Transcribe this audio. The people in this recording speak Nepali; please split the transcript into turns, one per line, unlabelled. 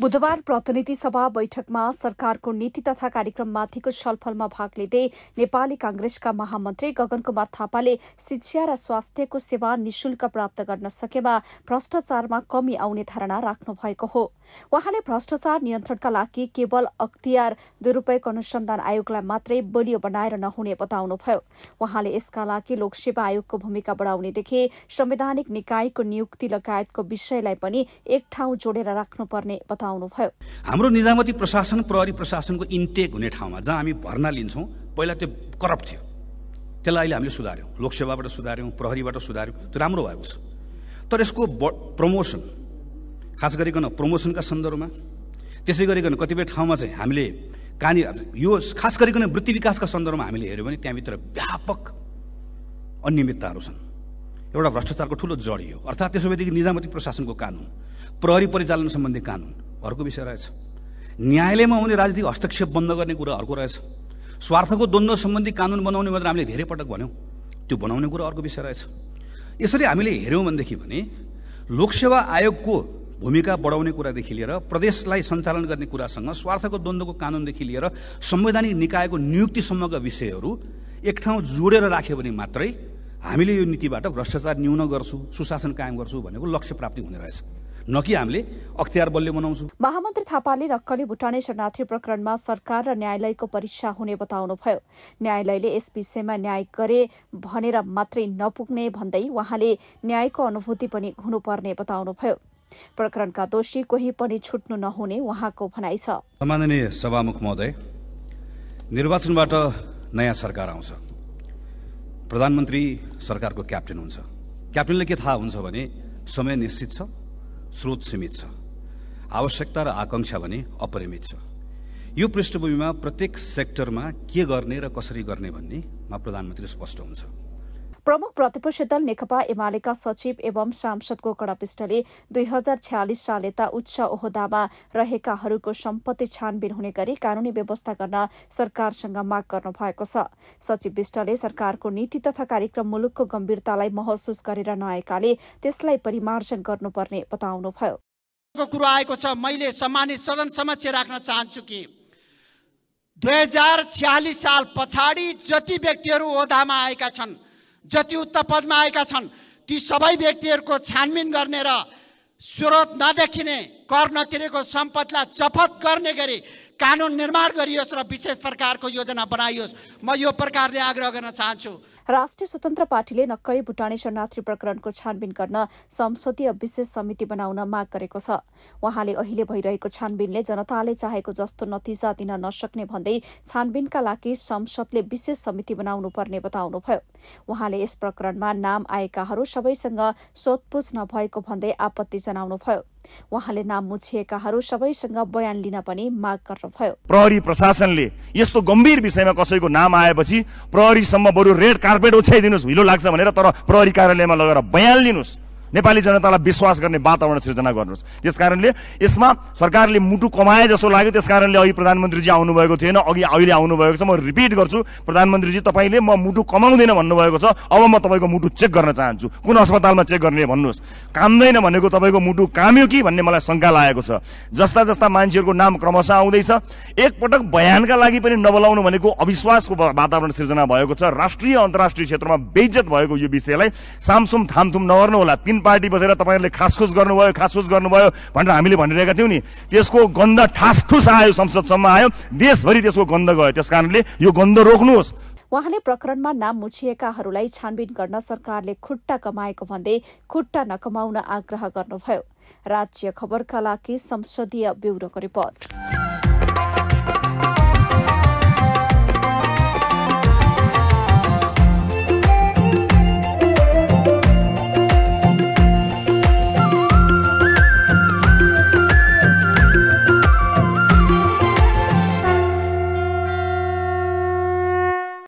बुधबार प्रतिनिधि सभा बैठकमा सरकारको नीति तथा कार्यक्रममाथिको छलफलमा भाग लिँदै नेपाली कांग्रेसका महामन्त्री गगन कुमार थापाले शिक्षा र स्वास्थ्यको सेवा निशुल्क प्राप्त गर्न सकेमा भ्रष्टाचारमा कमी आउने धारणा राख्नु भएको हो वहाँले भ्रष्टाचार नियन्त्रणका लागि केवल अख्तियार दुरूपयोग अनुसन्धान आयोगलाई मात्रै बलियो बनाएर नहुने बताउनुभयो वहाँले यसका लागि लोकसेवा आयोगको भूमिका बढाउनेदेखि संवैधानिक निकायको नियुक्ति लगायतको विषयलाई पनि एक ठाउँ जोडेर राख्नुपर्ने बताउनु बताउनुभयो
हाम्रो निजामती प्रशासन प्रहरी प्रशासनको इन्टेक हुने ठाउँमा जहाँ हामी भर्ना लिन्छौँ पहिला त्यो करप्ट थियो त्यसलाई अहिले हामीले सुधार्यौँ लोकसेवाबाट सुधार्यौँ प्रहरीबाट सुधार्यौँ त्यो राम्रो भएको छ तर यसको प्रमोसन खास गरिकन प्रमोसनका सन्दर्भमा त्यसै गरिकन कतिपय ठाउँमा चाहिँ हामीले कहाँनिर यो खास गरिकन वृत्ति विकासका सन्दर्भमा हामीले हेऱ्यौँ भने त्यहाँभित्र व्यापक अनियमितताहरू छन् एउटा भ्रष्टाचारको ठुलो जड यो अर्थात् त्यसो भएदेखि निजामती प्रशासनको कानुन प्रहरी परिचालन सम्बन्धी कानुन अर्को विषय रहेछ न्यायालयमा हुने राजनीतिक हस्तक्षेप बन्द गर्ने कुरा अर्को रहेछ स्वार्थको द्वन्द्व सम्बन्धी कानुन बनाउने मात्र हामीले धेरै पटक भन्यौँ त्यो बनाउने कुरा अर्को विषय रहेछ यसरी हामीले हेऱ्यौँ भनेदेखि भने लोकसेवा आयोगको भूमिका बढाउने कुरादेखि लिएर प्रदेशलाई सञ्चालन गर्ने कुरासँग स्वार्थको द्वन्द्वको कानुनदेखि लिएर संवैधानिक निकायको नियुक्तिसम्मका विषयहरू एक ठाउँ जोडेर राख्यो भने मात्रै हामीले यो नीतिबाट भ्रष्टाचार न्यून गर्छु सुशासन कायम गर्छु भनेको लक्ष्य प्राप्ति हुने रहेछ न कि हामीले अख्तियार बलले
बनाउँछौँ महामन्त्री थापाले नक्कली भुटाने शरणार्थी प्रकरणमा सरकार र न्यायालयको परीक्षा हुने बताउनुभयो न्यायालयले यस विषयमा न्याय गरे भनेर मात्रै नपुग्ने भन्दै उहाँले न्यायको अनुभूति पनि हुनुपर्ने बताउनुभयो प्रकरणका दोषी कोही पनि छुट्नु नहुने उहाँको भनाइ छ
सम्माननीय सभामुख महोदय निर्वाचनबाट नयाँ सरकार आउँछ प्रधानमन्त्री सरकारको क्याप्टेन हुन्छ क्याप्टेनले के थाहा हुन्छ भने समय निश्चित छ स्रोत सीमित छ आवश्यकता र आकाङ्क्षा भने अपरिमित छ यो पृष्ठभूमिमा प्रत्येक सेक्टरमा के गर्ने र कसरी गर्ने भन्नेमा प्रधानमन्त्री स्पष्ट हुन्छ
प्रमुख प्रतिपक्षी दल नेकपा एमालेका सचिव एवं सांसदको कणपिष्टले दुई हजार छ्यालिस साल यता उच्च ओहदामा रहेकाहरूको सम्पत्ति छानबिन हुने गरी कानूनी व्यवस्था गर्न सरकारसँग माग गर्नु भएको छ सचिव विष्टले सरकारको नीति तथा कार्यक्रम मुलुकको गम्भीरतालाई महसुस गरेर नआएकाले त्यसलाई परिमार्जन गर्नुपर्ने बताउनुभयो कुरो आएको छ
मैले सम्मानित सदन राख्न चाहन्छु कि
दुई हजार छ्यालिस
साल पछाडि जति व्यक्तिहरू ओधामा आएका छन् जति उच्च पदमा आएका छन् ती सबै व्यक्तिहरूको छानबिन गर्ने र स्रोत नदेखिने कर नतिरेको सम्पदलाई चपत गर्ने गरी कानुन निर्माण गरियोस् र विशेष प्रकारको योजना बनाइयोस् म यो प्रकारले आग्रह गर्न चाहन्छु
राष्ट्रिय स्वतन्त्र पार्टीले नक्कली भुटानी शरणार्थी प्रकरणको छानबिन गर्न संसदीय विशेष समिति बनाउन माग गरेको छ वहाँले अहिले भइरहेको छानबिनले जनताले चाहेको जस्तो नतिजा दिन नसक्ने भन्दै छानबिनका लागि संसदले विशेष समिति बनाउनुपर्ने बताउनुभयो वहाँले यस प्रकरणमा नाम आएकाहरू सबैसँग सोधपूछ नभएको भन्दै आपत्ति जनाउनुभयो उहाँले नाम मुछिएकाहरू सबैसँग बयान लिन पनि माग गर्नुभयो
प्रहरी प्रशासनले यस्तो गम्भीर विषयमा कसैको नाम आएपछि प्रहरीसम्म बरु रेड कार्पेट ओछ्याइदिनुहोस् हिलो लाग्छ भनेर तर प्रहरी कार्यालयमा लगेर बयान लिनुहोस् नेपाली जनतालाई विश्वास गर्ने वातावरण सिर्जना गर्नुहोस् त्यसकारणले यसमा सरकारले मुटु कमाए जस्तो लाग्यो त्यसकारणले अघि प्रधानमन्त्रीजी आउनुभएको थिएन अघि अहिले आउनुभएको छ म रिपिट गर्छु प्रधानमन्त्रीजी तपाईँले म मुटु कमाउँदैन भन्नुभएको छ अब म तपाईँको मुटु चेक गर्न चाहन्छु कुन अस्पतालमा चेक गर्ने भन्नुहोस् कामदैन भनेको तपाईँको मुटु काम्यो कि भन्ने मलाई शङ्का लागेको छ जस्ता जस्ता मान्छेहरूको नाम क्रमशः आउँदैछ एकपटक बयानका लागि पनि नबोलाउनु भनेको अविश्वासको वातावरण सिर्जना भएको छ राष्ट्रिय अन्तर्राष्ट्रिय क्षेत्रमा बेइज्जत भएको यो विषयलाई सामसुम थामथुम होला तिन तिन पार्टी बसेर तपाईँहरूले खासखुस गर्नुभयो खासखुस गर्नुभयो भनेर हामीले भनिरहेका थियौँ नि त्यसको गन्ध ठासठुस आयो संसदसम्म आयो देशभरि त्यसको गन्ध गयो त्यस यो गन्ध रोक्नुहोस्
उहाँले प्रकरणमा नाम मुछिएकाहरूलाई छानबिन गर्न सरकारले खुट्टा कमाएको भन्दै खुट्टा नकमाउन आग्रह गर्नुभयो राज्य खबरका लागि संसदीय ब्युरोको रिपोर्ट